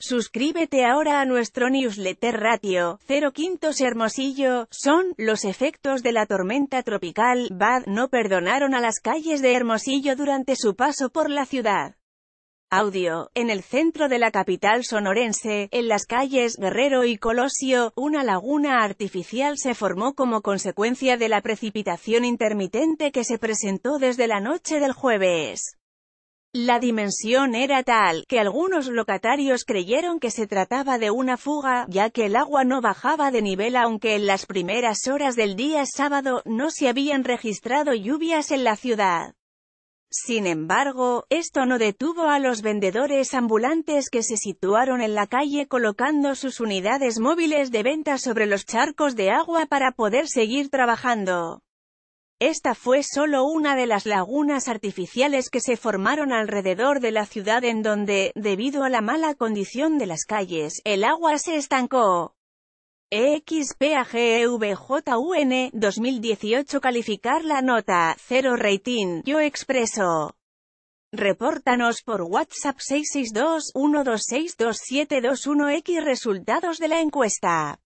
Suscríbete ahora a nuestro newsletter Ratio 0 Quintos Hermosillo, son, los efectos de la tormenta tropical, Bad no perdonaron a las calles de Hermosillo durante su paso por la ciudad. Audio, en el centro de la capital sonorense, en las calles Guerrero y Colosio, una laguna artificial se formó como consecuencia de la precipitación intermitente que se presentó desde la noche del jueves. La dimensión era tal, que algunos locatarios creyeron que se trataba de una fuga, ya que el agua no bajaba de nivel aunque en las primeras horas del día sábado, no se habían registrado lluvias en la ciudad. Sin embargo, esto no detuvo a los vendedores ambulantes que se situaron en la calle colocando sus unidades móviles de venta sobre los charcos de agua para poder seguir trabajando. Esta fue solo una de las lagunas artificiales que se formaron alrededor de la ciudad en donde, debido a la mala condición de las calles, el agua se estancó. EXPAGEVJUN 2018 calificar la nota, 0 rating, yo expreso. Repórtanos por WhatsApp 662-1262721X resultados de la encuesta.